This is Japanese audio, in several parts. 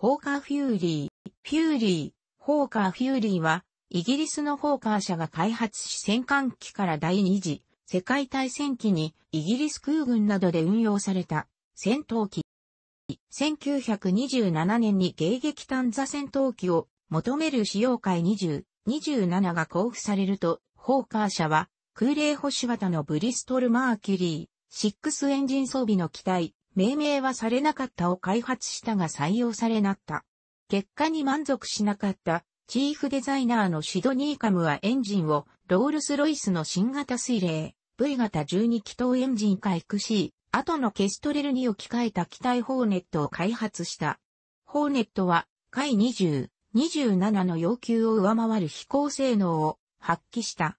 ホーカーフューリー。フューリー、ホーカーフューリーは、イギリスのホーカー社が開発し戦艦機から第二次世界大戦期にイギリス空軍などで運用された戦闘機。1927年に迎撃探査戦闘機を求める使用会20、27が交付されると、ホーカー社は空冷星型のブリストルマーキュリー、6エンジン装備の機体、命名はされなかったを開発したが採用されなった。結果に満足しなかった、チーフデザイナーのシドニーカムはエンジンをロールスロイスの新型水冷 V 型12気筒エンジン回復し、後のケストレルに置き換えた機体ホーネットを開発した。ホーネットは、回20、27の要求を上回る飛行性能を発揮した。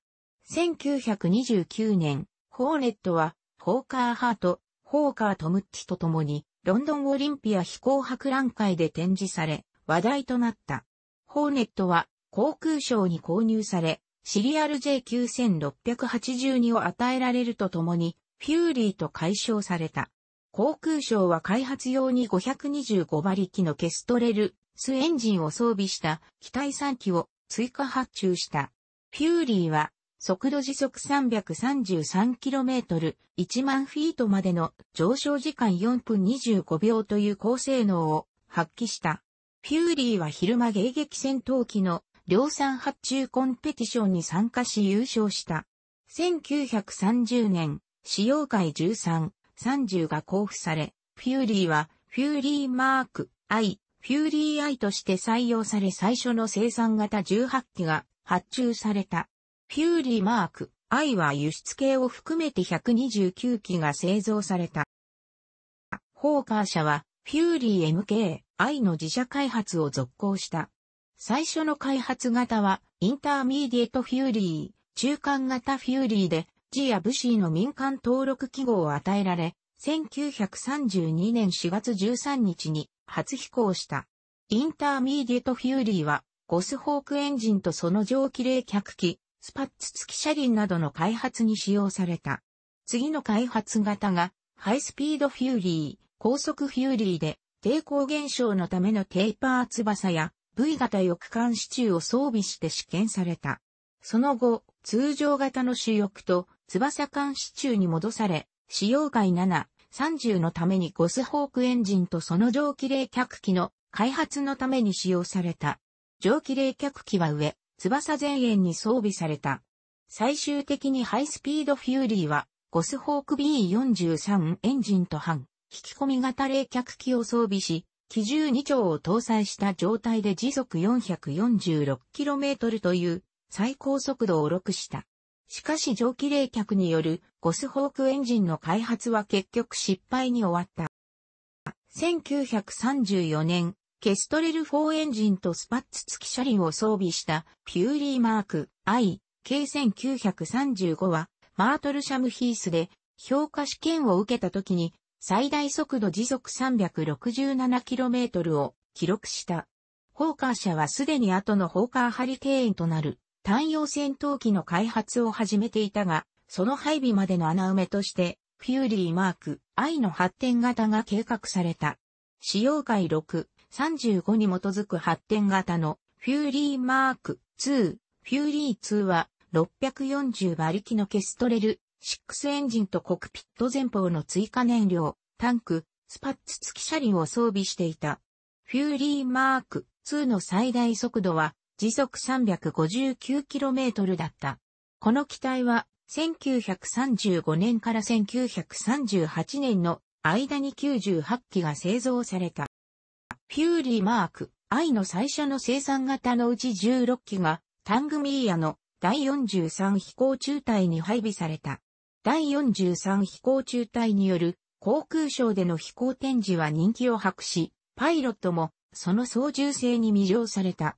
1929年、ホーネットは、フォーカーハート、ホーカーとムッチと共に、ロンドンオリンピア飛行博覧会で展示され、話題となった。ホーネットは、航空省に購入され、シリアル J9682 を与えられると共に、フューリーと解消された。航空省は開発用に525馬力のケストレル、スエンジンを装備した機体3機を追加発注した。フューリーは速度時速 333km、1万フィートまでの上昇時間4分25秒という高性能を発揮した。フューリーは昼間迎撃戦闘機の量産発注コンペティションに参加し優勝した。1930年、使用会13、30が交付され、フューリーはフューリーマーク I、フューリー I として採用され最初の生産型18機が発注された。フューリーマーク I は輸出系を含めて129機が製造された。ホーカー社は、フューリー MK I の自社開発を続行した。最初の開発型は、インターミディエトフューリー、中間型フューリーで、G やブシーの民間登録記号を与えられ、1932年4月13日に初飛行した。インターミディエトフューリーは、ゴスホークエンジンとその蒸気冷却機、スパッツ付き車輪などの開発に使用された。次の開発型が、ハイスピードフューリー、高速フューリーで、抵抗減少のためのテーパー翼や V 型翼間支柱を装備して試験された。その後、通常型の主翼と翼間支柱に戻され、使用外7、30のためにゴスホークエンジンとその蒸気冷却機の開発のために使用された。蒸気冷却機は上、翼前縁に装備された。最終的にハイスピードフューリーは、ゴスホーク B43 エンジンと半、引き込み型冷却機を装備し、機銃2丁を搭載した状態で時速 446km という最高速度を録した。しかし蒸気冷却によるゴスホークエンジンの開発は結局失敗に終わった。1934年、ケストレル4エンジンとスパッツ付き車輪を装備したピューリーマーク I K1935 はマートルシャムヒースで評価試験を受けた時に最大速度時速 367km を記録した。ホーカー社はすでに後のホーカーハリケーンとなる単用戦闘機の開発を始めていたが、その配備までの穴埋めとして、フューリーマーク I の発展型が計画された。使用会6、35に基づく発展型のフューリーマーク2、フューリー2は640馬力のケストレル6エンジンとコクピット前方の追加燃料、タンク、スパッツ付き車輪を装備していた。フューリーマーク2の最大速度は時速 359km だった。この機体は1935年から1938年の間に98機が製造された。フューリーマーク、I の最初の生産型のうち16機が、タングミーヤの第43飛行中隊に配備された。第43飛行中隊による航空ショーでの飛行展示は人気を博し、パイロットもその操縦性に魅了された。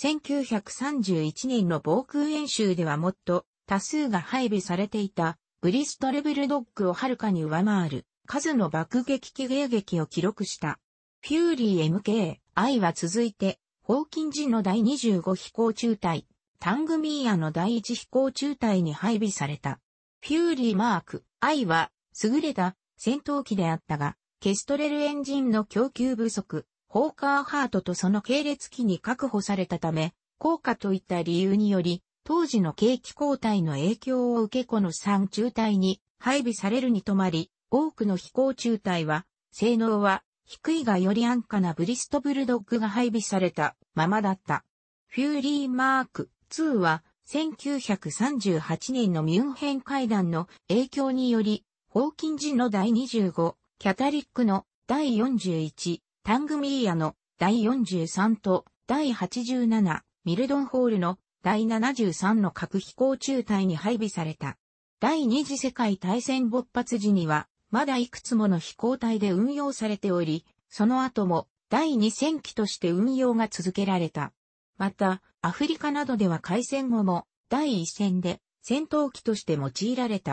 1931年の防空演習ではもっと多数が配備されていたブリストレブルドッグをはるかに上回る数の爆撃機迎撃を記録した。フューリー MK、I は続いて、ホーキンジの第25飛行中隊、タングミーヤの第1飛行中隊に配備された。フューリーマーク、I は、優れた戦闘機であったが、ケストレルエンジンの供給不足、ホーカーハートとその系列機に確保されたため、効果といった理由により、当時の景気交代の影響を受けこの3中隊に配備されるに止まり、多くの飛行中隊は、性能は低いがより安価なブリストブルドッグが配備されたままだった。フューリーマーク2は1938年のミュンヘン会談の影響により、ホーキンジの第25、キャタリックの第41、タングミーヤの第43と第87、ミルドンホールの第73の核飛行中隊に配備された。第二次世界大戦勃発時にはまだいくつもの飛行体で運用されており、その後も第2戦機として運用が続けられた。また、アフリカなどでは開戦後も第1戦で戦闘機として用いられた。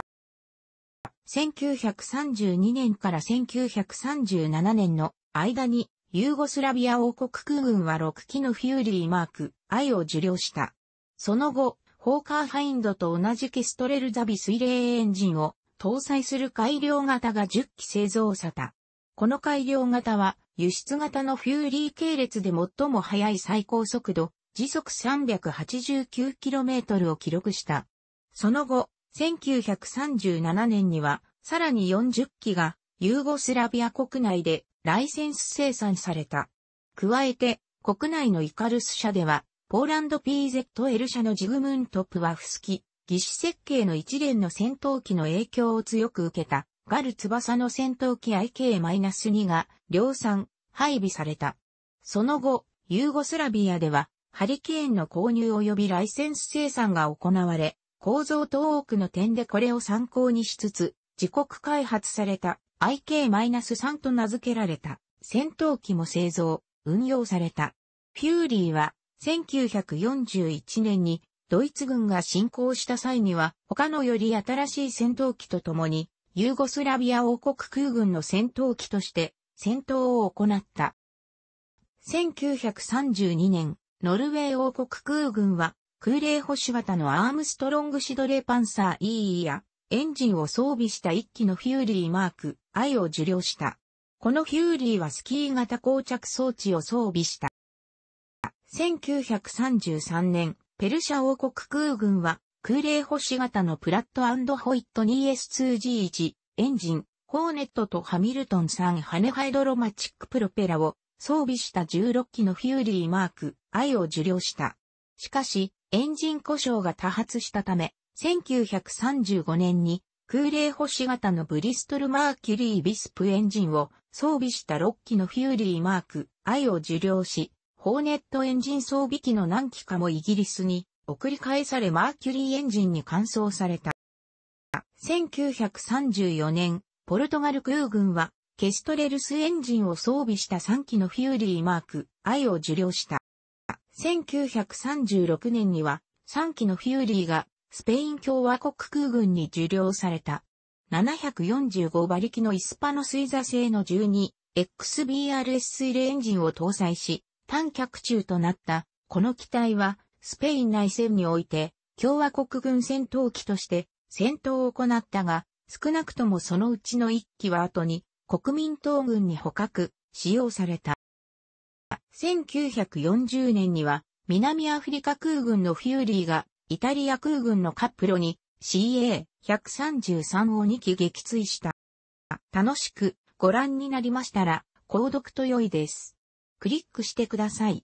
1932年から1937年の間にユーゴスラビア王国空軍は6機のフューリーマーク I を受領した。その後、ホーカーハインドと同じケストレルザビ水冷エンジンを搭載する改良型が10機製造された。この改良型は、輸出型のフューリー系列で最も速い最高速度、時速 389km を記録した。その後、1937年には、さらに40機が、ユーゴスラビア国内でライセンス生産された。加えて、国内のイカルス社では、ポーランド PZL 社のジグムント・プワフスキ、義師設計の一連の戦闘機の影響を強く受けた、ガル翼の戦闘機 IK-2 が量産、配備された。その後、ユーゴスラビアでは、ハリケーンの購入及びライセンス生産が行われ、構造と多くの点でこれを参考にしつつ、自国開発された IK-3 と名付けられた戦闘機も製造、運用された。フューリーは1941年にドイツ軍が侵攻した際には、他のより新しい戦闘機と共に、ユーゴスラビア王国空軍の戦闘機として、戦闘を行った。1932年、ノルウェー王国空軍は、空冷星型のアームストロングシドレーパンサー EE や、エンジンを装備した一機のフューリーマーク I を受領した。このフューリーはスキー型膠着装置を装備した。1933年、ペルシャ王国空軍は、空冷星型のプラットホイット 2S2G1 エンジン、ホーネットとハミルトン3ハネハイドロマチックプロペラを装備した16機のフューリーマーク I を受領した。しかし、エンジン故障が多発したため、1935年に空冷星型のブリストルマーキュリービスプエンジンを装備した6機のフューリーマーク I を受領し、ホーネットエンジン装備機の何機かもイギリスに送り返されマーキュリーエンジンに換装された。1934年、ポルトガル空軍はケストレルスエンジンを装備した3機のフューリーマーク I を受領した。1936年には3機のフューリーがスペイン共和国空軍に受領された。745馬力のイスパノスイザ製の 12XBRS 水冷エンジンを搭載し、単脚中となったこの機体はスペイン内戦において共和国軍戦闘機として戦闘を行ったが少なくともそのうちの一機は後に国民党軍に捕獲使用された。1940年には南アフリカ空軍のフューリーがイタリア空軍のカップロに CA133 を2機撃墜した。楽しくご覧になりましたら購読と良いです。クリックしてください。